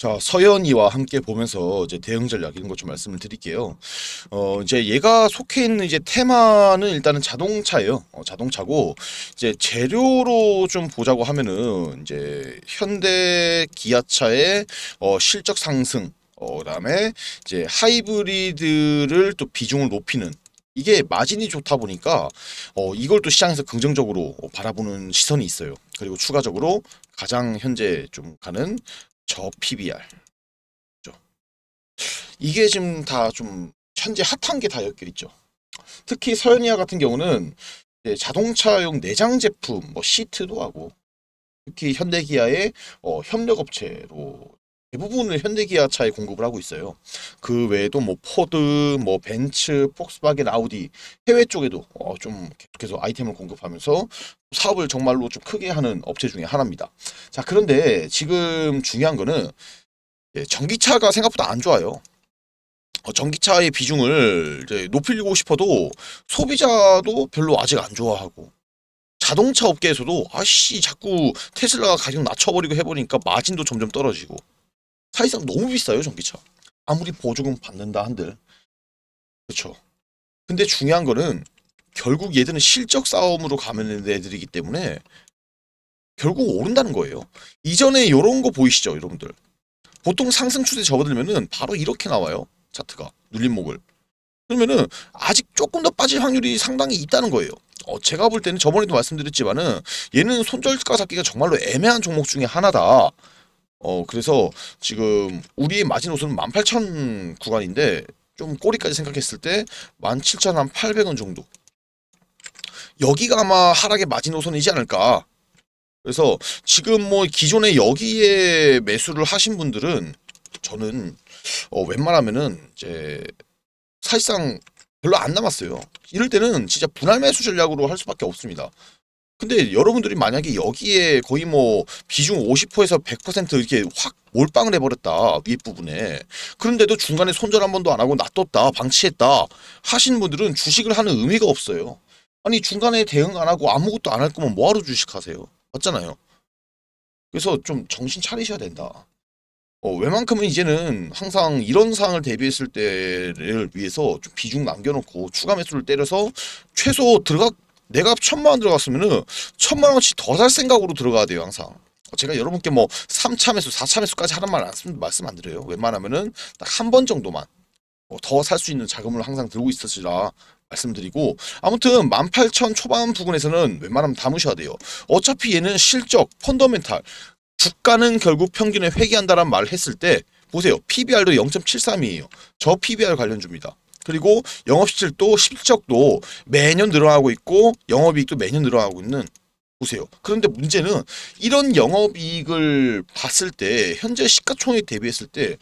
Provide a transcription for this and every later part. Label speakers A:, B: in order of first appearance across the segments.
A: 자 서현이와 함께 보면서 이제 대응 전략 이런 것 좀 말씀을 드릴게요. 어 이제 얘가 속해 있는 이제 테마는 일단은 자동차예요. 어, 자동차고 이제 재료로 좀 보자고 하면은 이제 현대 기아차의 어, 실적 상승, 어, 그다음에 이제 하이브리드를 또 비중을 높이는 이게 마진이 좋다 보니까 어, 이걸 또 시장에서 긍정적으로 어, 바라보는 시선이 있어요. 그리고 추가적으로 가장 현재 좀 가는 저 PBR. 그렇죠? 이게 지금 다 좀 현재 핫한 게 다 엮여 있죠. 특히 서현이와 같은 경우는 자동차용 내장 제품, 뭐 시트도 하고 특히 현대기아의 어, 협력업체로 대부분을 현대기아 차에 공급을 하고 있어요. 그 외에도 뭐 포드, 뭐 벤츠, 폭스바겐, 아우디 해외 쪽에도 어, 좀 계속해서 아이템을 공급하면서 사업을 정말로 좀 크게 하는 업체 중에 하나입니다. 자 그런데 지금 중요한 거는 예, 전기차가 생각보다 안 좋아요. 어, 전기차의 비중을 높이고 싶어도 소비자도 별로 아직 안 좋아하고 자동차 업계에서도 아씨 자꾸 테슬라가 가격 낮춰버리고 해버리니까 마진도 점점 떨어지고 사실상 너무 비싸요 전기차 아무리 보조금 받는다 한들 그렇죠 근데 중요한 거는 결국 얘들은 실적 싸움으로 가는 애들이기 때문에 결국 오른다는 거예요. 이전에 이런 거 보이시죠, 여러분들? 보통 상승 추세 접어들면은 바로 이렇게 나와요. 차트가 눌림목을. 그러면은 아직 조금 더 빠질 확률이 상당히 있다는 거예요. 어, 제가 볼 때는 저번에도 말씀드렸지만은 얘는 손절가 잡기가 정말로 애매한 종목 중에 하나다. 어 그래서 지금 우리의 마지노선은 18,000 구간인데 좀 꼬리까지 생각했을 때 17,800원 정도 여기가 아마 하락의 마지노선이지 않을까. 그래서 지금 뭐 기존에 여기에 매수를 하신 분들은 저는 어 웬만하면은 이제 사실상 별로 안 남았어요. 이럴 때는 진짜 분할 매수 전략으로 할 수밖에 없습니다. 근데 여러분들이 만약에 여기에 거의 뭐 비중 50%에서 100% 이렇게 확 몰빵을 해버렸다 윗 부분에 그런데도 중간에 손절 한 번도 안 하고 놔뒀다 방치했다 하신 분들은 주식을 하는 의미가 없어요 아니 중간에 대응 안 하고 아무것도 안 할 거면 뭐하러 주식하세요? 맞잖아요. 그래서 좀 정신 차리셔야 된다. 어, 웬만큼은 이제는 항상 이런 상황을 대비했을 때를 위해서 좀 비중 남겨놓고 추가 매수를 때려서 최소 들어가 내가 천만 원 들어갔으면은 천만 원씩더 살 생각으로 들어가야 돼요 항상. 제가 여러분께 뭐 3차 매수, 4차 매수까지 하란말 말씀 안 드려요. 웬만하면은 딱 한 번 정도만 뭐 더살 수 있는 자금을 항상 들고 있으시라 말씀드리고 아무튼 18,000 초반 부근에서는 웬만하면 담으셔야 돼요. 어차피 얘는 실적, 펀더멘탈, 주가는 결국 평균에 회귀한다란 말을 했을 때 보세요. PBR도 0.73이에요. 저 PBR 관련주입니다. 그리고 영업실도 실적도 매년 늘어나고 있고 영업이익도 매년 늘어나고 있는 보세요. 그런데 문제는 이런 영업이익을 봤을 때 현재 시가총액 대비했을 때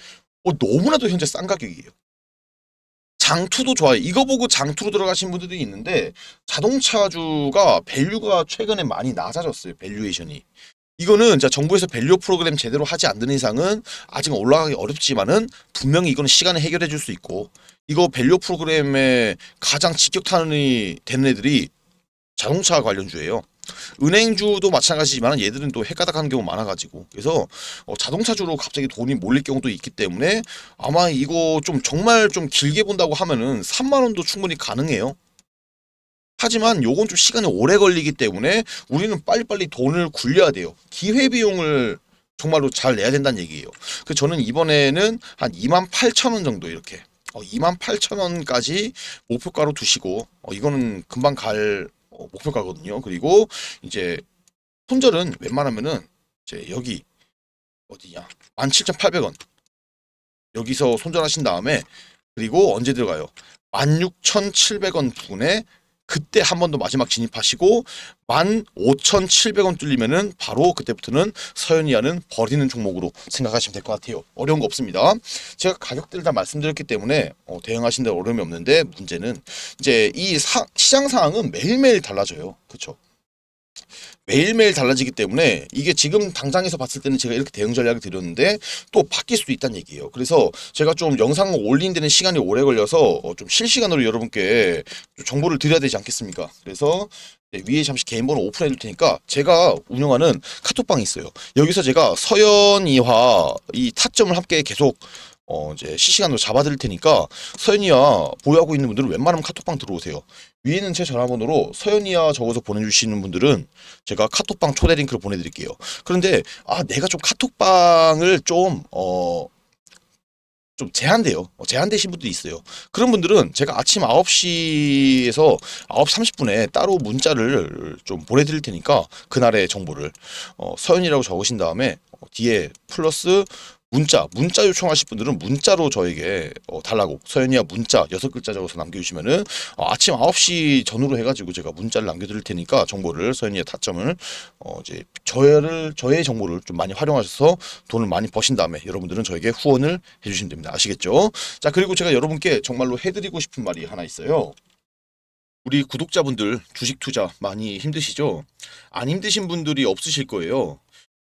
A: 어, 너무나도 현재 싼 가격이에요. 장투도 좋아요. 이거 보고 장투로 들어가신 분들도 있는데 자동차주가 밸류가 최근에 많이 낮아졌어요. 밸류에이션이. 이거는 자 정부에서 밸류 프로그램 제대로 하지 않는 이상은 아직 올라가기 어렵지만은 분명히 이거는 시간에 해결해 줄 수 있고 이거 밸류 프로그램에 가장 직격탄이 된 애들이 자동차 관련주예요. 은행주도 마찬가지지만 얘들은 또 헷가닥하는 경우 많아가지고 그래서 어, 자동차주로 갑자기 돈이 몰릴 경우도 있기 때문에 아마 이거 좀 정말 좀 길게 본다고 하면은 3만 원도 충분히 가능해요. 하지만 요건 좀 시간이 오래 걸리기 때문에 우리는 빨리빨리 돈을 굴려야 돼요. 기회비용을 정말로 잘 내야 된다는 얘기예요. 그 저는 이번에는 한 2만 8천 원 정도 이렇게 2만 어, 8천 원까지 목표가로 두시고 어, 이거는 금방 갈 어, 목표가거든요. 그리고 이제 손절은 웬만하면은 이제 여기 어디냐 17,800원 여기서 손절하신 다음에 그리고 언제 들어가요? 16,700원 분에 그때 한번도 마지막 진입하시고 15,700원 뚫리면은 바로 그때부터는 서현이하는 버리는 종목으로 생각하시면 될 것 같아요. 어려운 거 없습니다. 제가 가격대를 다 말씀드렸기 때문에 어, 대응하신데 어려움이 없는데 문제는 이제 이 사, 시장 상황은 매일매일 달라져요. 그렇죠? 매일매일 달라지기 때문에 이게 지금 당장에서 봤을 때는 제가 이렇게 대응 전략을 드렸는데 또 바뀔 수도 있다는 얘기예요. 그래서 제가 좀영상 올린 데는 시간이 오래 걸려서 어, 좀 실시간으로 여러분께 정보를 드려야 되지 않겠습니까? 그래서 네, 위에 잠시 개인번호 오픈해 줄 테니까 제가 운영하는 카톡방이 있어요. 여기서 제가 서연이와 이 타점을 함께 계속 어 이제 실시간으로 잡아드릴 테니까 서현이야 보유하고 있는 분들은 웬만하면 카톡방 들어오세요. 위에 는제 전화번호로 서현이야 적어서 보내주시는 분들은 제가 카톡방 초대 링크를 보내드릴게요. 그런데 아 내가 좀 카톡방을 좀 어좀 어, 제한돼요. 어, 제한되신 분도 있어요. 그런 분들은 제가 아침 9시에서 9시 30분에 따로 문자를 좀 보내드릴 테니까 그날의 정보를 어, 서현이라고 적으신 다음에 어, 뒤에 플러스 문자, 문자 요청하실 분들은 문자로 저에게 어, 달라고 서현이야 문자 여섯 글자 적어서 남겨주시면은 어, 아침 9시 전후로 해가지고 제가 문자를 남겨드릴 테니까 정보를 서현이의 타점을 어, 이제 저를 저의 정보를 좀 많이 활용하셔서 돈을 많이 버신 다음에 여러분들은 저에게 후원을 해주시면 됩니다. 아시겠죠? 자 그리고 제가 여러분께 정말로 해드리고 싶은 말이 하나 있어요. 우리 구독자분들 주식 투자 많이 힘드시죠? 안 힘드신 분들이 없으실 거예요.